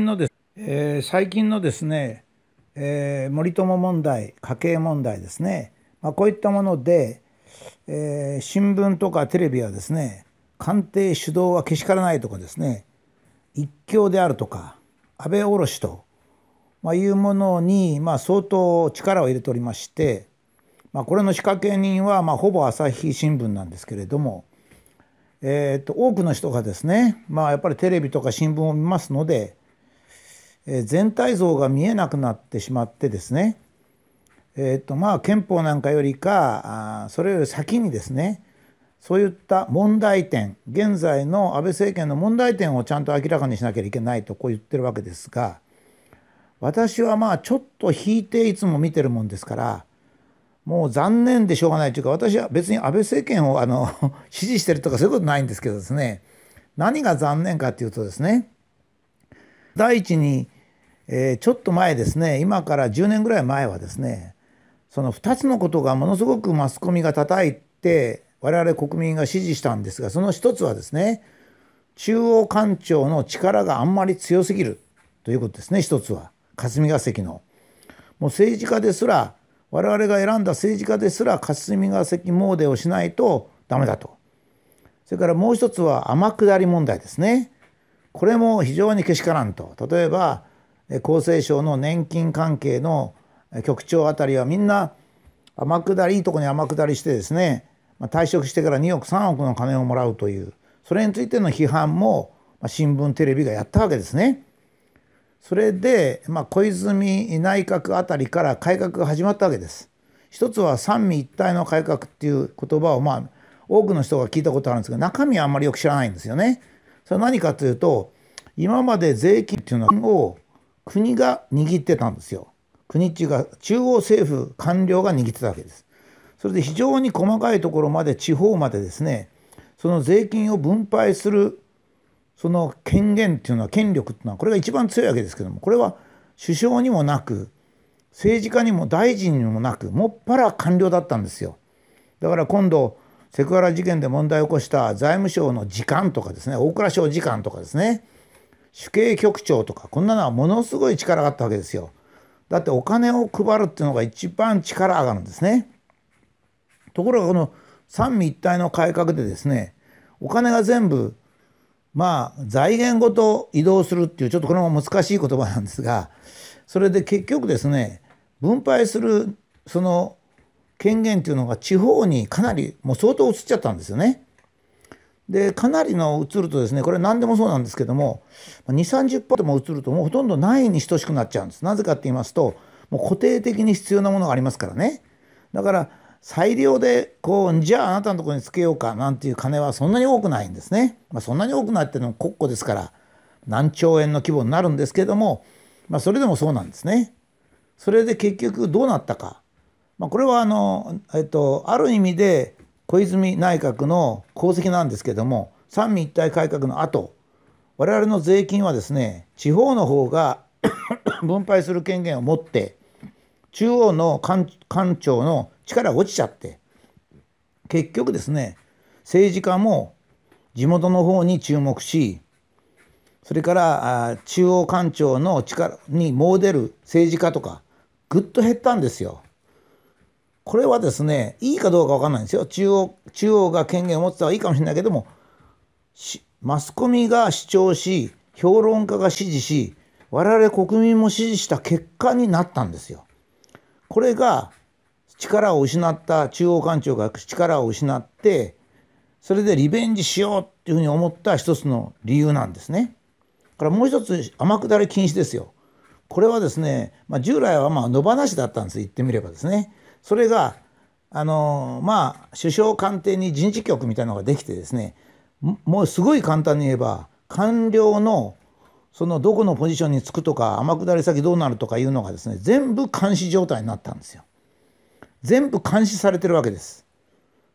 近のです、えー、最近のですね、えー、森友問題、家計問題ですね、まあ、こういったもので、えー、新聞とかテレビはですね、官邸主導はけしからないとかですね、一強であるとか、安倍卸と、まあ、いうものに、まあ、相当力を入れておりまして、まあ、これの仕掛け人は、まあ、ほぼ朝日新聞なんですけれども、えー、と多くの人がですね、まあ、やっぱりテレビとか新聞を見ますので、全体像が見えなくなってしまってですね、えっとまあ、憲法なんかよりかそれより先にですねそういった問題点現在の安倍政権の問題点をちゃんと明らかにしなきゃいけないとこう言ってるわけですが私はまあちょっと引いていつも見てるもんですからもう残念でしょうがないというか私は別に安倍政権をあの 支持してるとかそういうことないんですけどですね何が残念かっていうとですね第一にえー、ちょっと前ですね今から10年ぐらい前はですねその2つのことがものすごくマスコミが叩いて我々国民が支持したんですがその一つはですね中央官庁の力があんまり強すぎるということですね一つは霞が関の。もう政治家ですら我々が選んだ政治家ですら霞が関詣をしないとダメだと。それからもう一つは天下り問題ですね。これも非常にけしからんと。例えば厚生省の年金関係の局長あたりはみんな天下りいいとこに天下りしてですね退職してから2億3億の金をもらうというそれについての批判も新聞テレビがやったわけですね。それで、まあ、小泉内閣あたりから改革が始まったわけです。一つは三位一体の改革っていう言葉をまあ多くの人が聞いたことあるんですけど中身はあんまりよく知らないんですよね。それは何かというと今まで税金っていうのを国が握ってたんですよ。国中が中央政府官僚が握ってたわけです。それで非常に細かいところまで地方までですねその税金を分配するその権限っていうのは権力っていうのはこれが一番強いわけですけどもこれは首相にもなく政治家にも大臣にもなくもっぱら官僚だったんですよ。だから今度セクハラ事件で問題を起こした財務省の次官とかですね大蔵省次官とかですね主計局長とかこんなのはものすごい力があったわけですよ。だってお金を配るっていうのが一番力上がるんですね。ところがこの三位一体の改革でですねお金が全部まあ財源ごと移動するっていうちょっとこれも難しい言葉なんですがそれで結局ですね分配するその権限っていうのが地方にかなりもう相当移っちゃったんですよね。でかなりの移るとですねこれ何でもそうなんですけども2 3 0でも移るともうほとんどないに等しくなっちゃうんですなぜかって言いますともう固定的に必要なものがありますからねだから裁量でこうじゃああなたのところにつけようかなんていう金はそんなに多くないんですね、まあ、そんなに多くないっていうのは国庫ですから何兆円の規模になるんですけども、まあ、それでもそうなんですねそれで結局どうなったか、まあ、これはあの、えっと、ある意味で小泉内閣の功績なんですけども三位一体改革の後我々の税金はですね地方の方が 分配する権限を持って中央の官庁の力が落ちちゃって結局ですね政治家も地元の方に注目しそれから中央官庁の力に詣でる政治家とかぐっと減ったんですよ。これはですねいいかどうか分かんないんですよ中央中央が権限を持ってた方がいいかもしれないけどもしマスコミが主張し評論家が支持し我々国民も支持した結果になったんですよ。これが力を失った中央官庁が力を失ってそれでリベンジしようっていうふうに思った一つの理由なんですね。からもう一つ天下り禁止ですよ。これはですね、まあ、従来はまあ野放しだったんです言ってみればですね。それがあのまあ首相官邸に人事局みたいなのができてですねもうすごい簡単に言えば官僚のそのどこのポジションにつくとか天下り先どうなるとかいうのがですね全部監視状態になったんですよ。全部監視されてるわけです。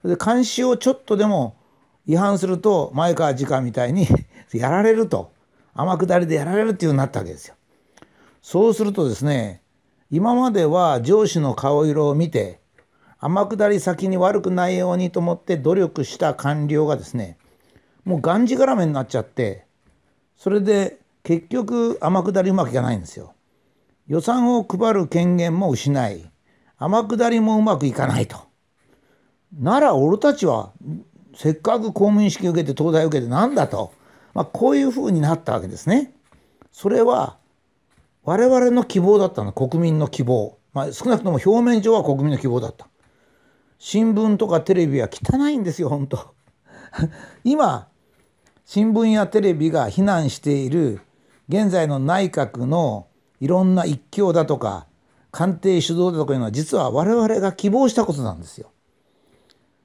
で監視をちょっとでも違反すると前川次官みたいに やられると天下りでやられるっていうようになったわけですよ。そうするとですね今までは上司の顔色を見て天下り先に悪くないようにと思って努力した官僚がですねもうがんじがらめになっちゃってそれで結局天下りうまくいかないんですよ。予算を配る権限も失い天下りもうまくいかないと。なら俺たちはせっかく公務員試験受けて東大受けてなんだと、まあ、こういうふうになったわけですね。それは我々の希望だったの国民の希望、まあ、少なくとも表面上は国民の希望だった新聞とかテレビは汚いんですよ本当 今新聞やテレビが非難している現在の内閣のいろんな一強だとか官邸主導だとかいうのは実は我々が希望したことなんですよ。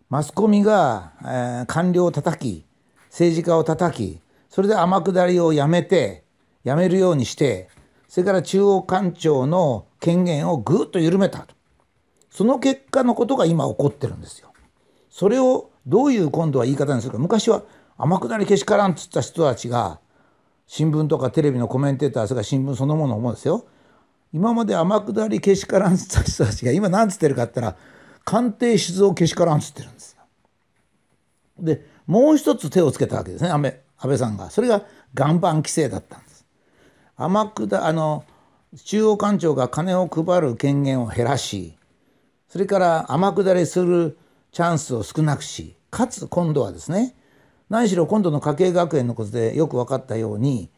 マスコミが、えー、官僚を叩き政治家を叩きそれで天下りをやめてやめるようにしてそれから中央官庁の権限をぐっと緩めたと。その結果のことが今起こってるんですよ。それをどういう今度は言い方にするか。昔は天下りけしからんっつった人たちが、新聞とかテレビのコメンテーター、それから新聞そのもの思うんですよ。今まで天下りけしからんっつった人たちが、今何つってるかって言ったら、官邸出動けしからんっつってるんですよ。で、もう一つ手をつけたわけですね、安倍安倍さんが。それが岩盤規制だったんです。天下あの中央官庁が金を配る権限を減らしそれから天下りするチャンスを少なくしかつ今度はですね何しろ今度の家計学園のことでよく分かったように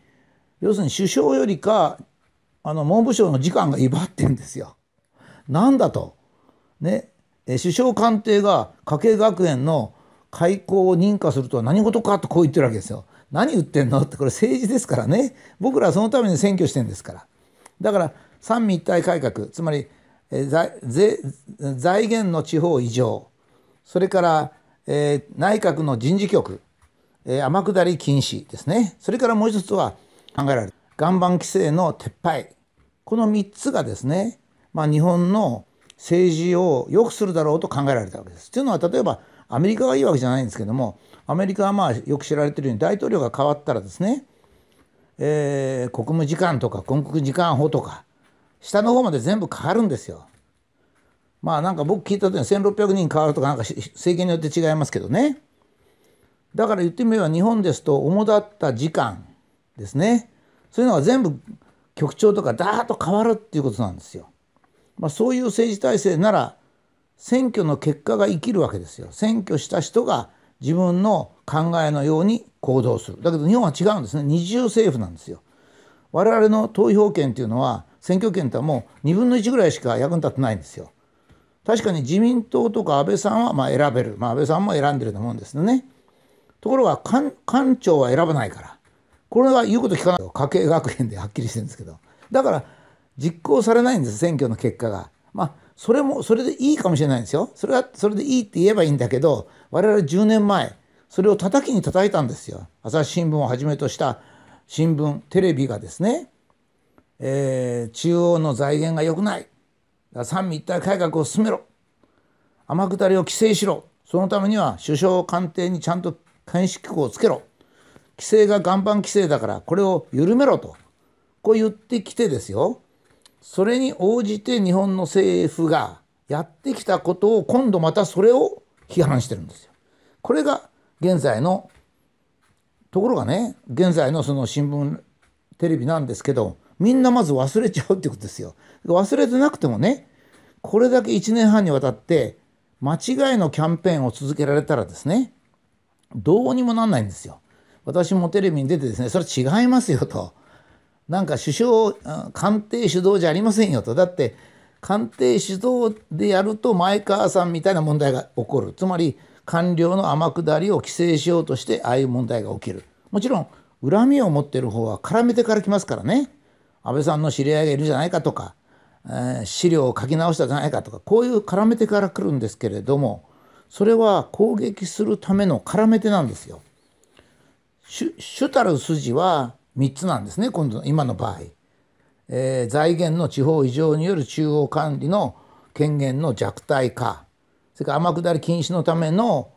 要するに首相よりかあの文部省の次官が威張ってんですよ。なんだと、ね、首相官邸が家計学園の開校を認可するとは何事かとこう言ってるわけですよ。何言ってんのってこれ政治ですからね僕らはそのために選挙してんですからだから三位一体改革つまり財財源の地方異常それから、えー、内閣の人事局、えー、天下り禁止ですねそれからもう一つは考えられる岩盤規制の撤廃この3つがですね、まあ、日本の政治を良くするだろうと考えられたわけです。というのは例えばアメリカがいいわけじゃないんですけどもアメリカはまあよく知られているように大統領が変わったらですね、えー、国務次官とか国次官補とか下の方まで全部変わるんですよ。まあなんか僕聞いた時に1600人変わるとかなんか政権によって違いますけどね。だから言ってみれば日本ですと主だった時間ですねそういうのが全部局長とかダーッと変わるっていうことなんですよ。まあ、そういう政治体制なら選挙の結果が生きるわけですよ。選挙した人が自分の考えのように行動する。だけど日本は違うんですね。二重政府なんですよ。我々の投票権っていうのは選挙権とはもう2分の1ぐらいしか役に立ってないんですよ。確かに自民党とか安倍さんはま選べる。まあ、安倍さんも選んでると思うんですよね。ところが官庁は選ばないから。これは言うこと聞かない。家計学園ではっきりしてるんですけど。だから実行されないんです選挙の結果が。まあそれもそれでいいかもしれないんですよそれはそれでいいって言えばいいんだけど我々10年前それを叩きに叩いたんですよ朝日新聞をはじめとした新聞テレビがですね、えー、中央の財源が良くない三位一体改革を進めろ天下りを規制しろそのためには首相官邸にちゃんと監視機構をつけろ規制が岩盤規制だからこれを緩めろとこう言ってきてですよそれに応じて日本の政府がやってきたことを今度またそれを批判してるんですよ。これが現在のところがね現在のその新聞テレビなんですけどみんなまず忘れちゃうってことですよ。忘れてなくてもねこれだけ1年半にわたって間違いのキャンペーンを続けられたらですねどうにもなんないんですよ。私もテレビに出てですねそれ違いますよと。なんか首相官邸主導じゃありませんよとだって官邸主導でやると前川さんみたいな問題が起こるつまり官僚の天下りを規制しようとしてああいう問題が起きるもちろん恨みを持ってる方は絡めてから来ますからね安倍さんの知り合いがいるじゃないかとか、えー、資料を書き直したじゃないかとかこういう絡めてから来るんですけれどもそれは攻撃するための絡めてなんですよ。主たる筋は3つなんですね今度今の場合、えー、財源の地方異常による中央管理の権限の弱体化それから天下り禁止のための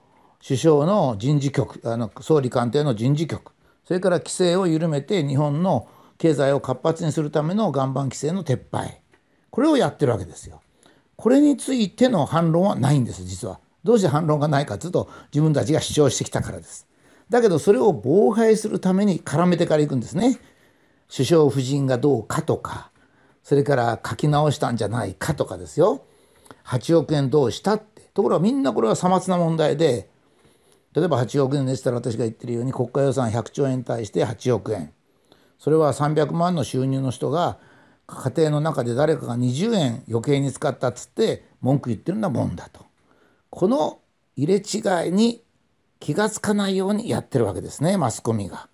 首相の人事局あの総理官邸の人事局それから規制を緩めて日本の経済を活発にするための岩盤規制の撤廃これをやってるわけですよ。これについての反論はないんです実は。どうして反論がないかというと自分たちが主張してきたからです。だけどそれを妨害するために絡めてからいくんですね。首相夫人がどうかとかそれから書き直したんじゃないかとかですよ8億円どうしたってところはみんなこれはさまつな問題で例えば8億円でしたら私が言ってるように国家予算100兆円に対して8億円それは300万の収入の人が家庭の中で誰かが20円余計に使ったっつって文句言ってるのはもんだとこの入れ違いに気がつかないようにやってるわけですねマスコミが。